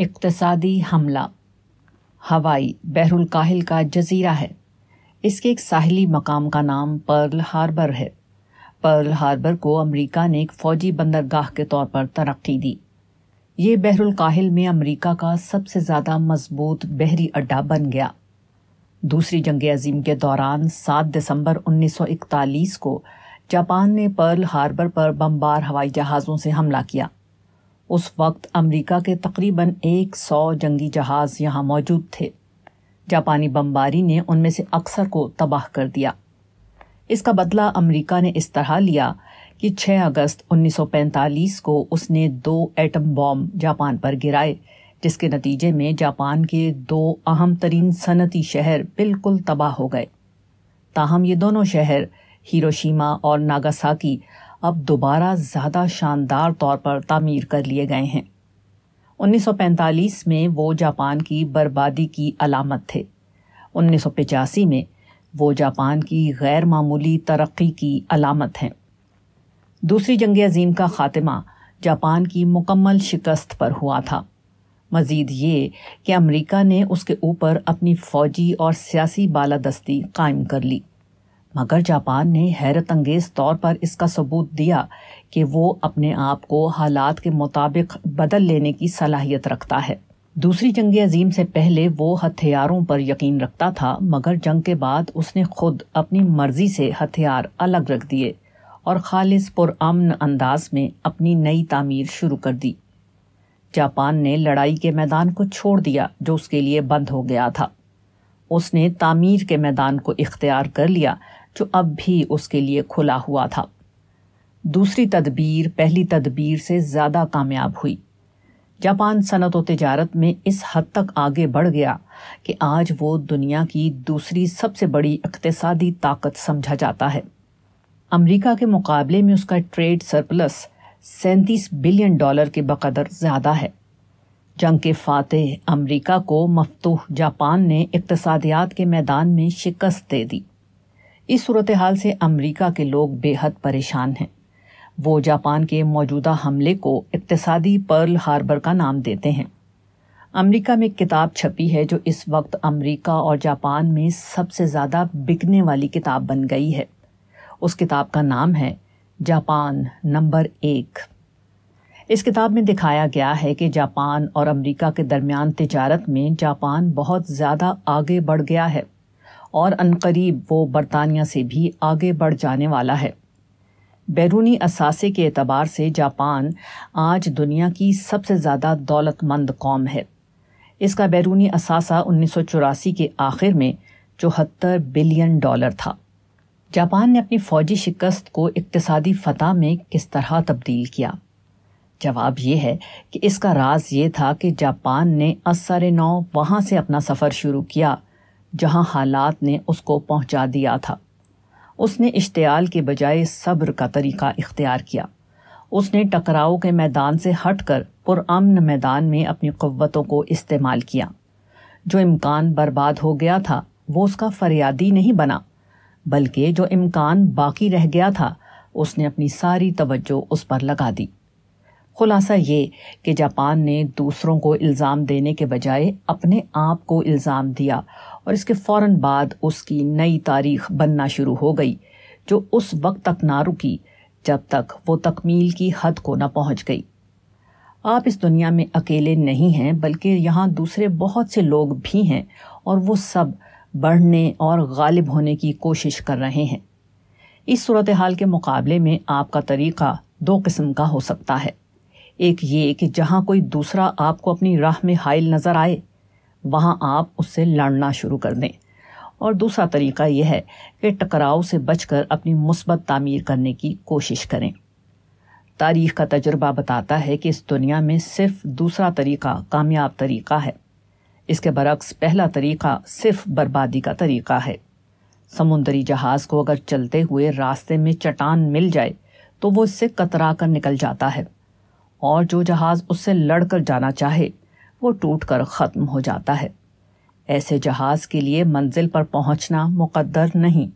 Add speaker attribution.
Speaker 1: इकतसादी हमला हवाई बहरुल काहिल का जजीरा है इसके एक साहिली मकाम का नाम पर्ल हार्बर है पर्ल हार्बर को अमेरिका ने एक फ़ौजी बंदरगाह के तौर पर तरक्की दी ये बहरुल काहिल में अमेरिका का सबसे ज़्यादा मजबूत बहरी अड्डा बन गया दूसरी जंग अजीम के दौरान 7 दिसंबर 1941 को जापान ने पर्ल हार्बर पर बमबार हवाई जहाज़ों से हमला किया उस वक्त अमेरिका के तकरीबन 100 जंगी जहाज यहाँ मौजूद थे जापानी बमबारी ने उनमें से अक्सर को तबाह कर दिया इसका बदला अमेरिका ने इस तरह लिया कि 6 अगस्त 1945 को उसने दो एटम बॉम्ब जापान पर गिराए जिसके नतीजे में जापान के दो अहम तरीन सनती शहर बिल्कुल तबाह हो गए ताहम ये दोनों शहर हिरोशिमा और नागासाकी अब दोबारा ज़्यादा शानदार तौर पर तामीर कर लिए गए हैं 1945 में वो जापान की बर्बादी की अलामत थे उन्नीस में वो जापान की गैर मामूली तरक्की की अलामत हैं दूसरी जंग अजीम का ख़ात्मा जापान की मुकम्मल शिकस्त पर हुआ था मज़ीद ये कि अमेरिका ने उसके ऊपर अपनी फ़ौजी और सियासी बालादस्ती कायम कर ली मगर जापान ने हैरत अंगेज तौर पर इसका सबूत दिया कि वो अपने आप को हालात के मुताबिक बदल लेने की सलाहियत रखता है दूसरी जंग अजीम से पहले वो हथियारों पर यकीन रखता था मगर जंग के बाद उसने खुद अपनी मर्जी से हथियार अलग रख दिए और खालिस पुरामन अंदाज में अपनी नई तामीर शुरू कर दी जापान ने लड़ाई के मैदान को छोड़ दिया जो उसके लिए बंद हो गया था उसने तामीर के मैदान को इख्तियार कर लिया जो अब भी उसके लिए खुला हुआ था दूसरी तदबीर पहली तदबीर से ज़्यादा कामयाब हुई जापान सनत व तजारत में इस हद तक आगे बढ़ गया कि आज वो दुनिया की दूसरी सबसे बड़ी इकतसादी ताकत समझा जाता है अमेरिका के मुकाबले में उसका ट्रेड सरप्लस सैंतीस बिलियन डॉलर के बकदर ज़्यादा है जंग के फातह अमरीका को मफतूह जापान ने इकतसादियात के मैदान में शिकस्त दे दी इस सूरत हाल से अमरीका के लोग बेहद परेशान हैं वो जापान के मौजूदा हमले को इकतसादी पर्ल हार्बर का नाम देते हैं अमरीका में किताब छपी है जो इस वक्त अमरीका और जापान में सबसे ज़्यादा बिकने वाली किताब बन गई है उस किताब का नाम है जापान नंबर एक इस किताब में दिखाया गया है कि जापान और अमेरिका के दरमियान तजारत में जापान बहुत ज़्यादा आगे बढ़ गया है और अनकरीब वो बरतानिया से भी आगे बढ़ जाने वाला है बैरूनी असासे के अतबार से जापान आज दुनिया की सबसे ज़्यादा दौलतमंद कौम है इसका बैरूनी असासा उन्नीस के आखिर में चौहत्तर बिलियन डॉलर था जापान ने अपनी फ़ौजी शिकस्त को इकतसादी फतह में किस तरह तब्दील किया जवाब यह है कि इसका राज ये था कि जापान ने असर नौ वहाँ से अपना सफ़र शुरू किया जहां हालात ने उसको पहुंचा दिया था उसने इश्तियाल के बजाय सब्र का तरीका इख्तियार किया उसने टकराव के मैदान से हट कर पुरान मैदान में अपनी कुव्वतों को इस्तेमाल किया जो इम्कान बर्बाद हो गया था वो उसका फरियादी नहीं बना बल्कि जो इम्कान बाकी रह गया था उसने अपनी सारी तवज्जो उस पर लगा दी खुलासा ये कि जापान ने दूसरों को इल्ज़ाम देने के बजाय अपने आप को इल्ज़ाम दिया और इसके फ़ौर बाद उसकी नई तारीख बनना शुरू हो गई जो उस वक्त तक ना रुकी जब तक वो तकमील की हद को ना पहुँच गई आप इस दुनिया में अकेले नहीं हैं बल्कि यहाँ दूसरे बहुत से लोग भी हैं और वो सब बढ़ने और गालिब होने की कोशिश कर रहे हैं इस सूरत हाल के मुकाबले में आपका तरीक़ा दो किस्म का हो सकता है एक ये कि जहाँ कोई दूसरा आपको अपनी राह में हाइल नज़र आए वहाँ आप उससे लड़ना शुरू कर दें और दूसरा तरीका यह है कि टकराव से बचकर अपनी मुस्बत तामीर करने की कोशिश करें तारीख का तजुर्बा बताता है कि इस दुनिया में सिर्फ दूसरा तरीका कामयाब तरीका है इसके बरक्स पहला तरीका सिर्फ बर्बादी का तरीका है समुंदरी जहाज़ को अगर चलते हुए रास्ते में चट्टान मिल जाए तो वो इससे कतरा कर निकल जाता है और जो जहाज़ उससे लड़कर जाना चाहे वो टूटकर ख़त्म हो जाता है ऐसे जहाज़ के लिए मंजिल पर पहुंचना मुकद्दर नहीं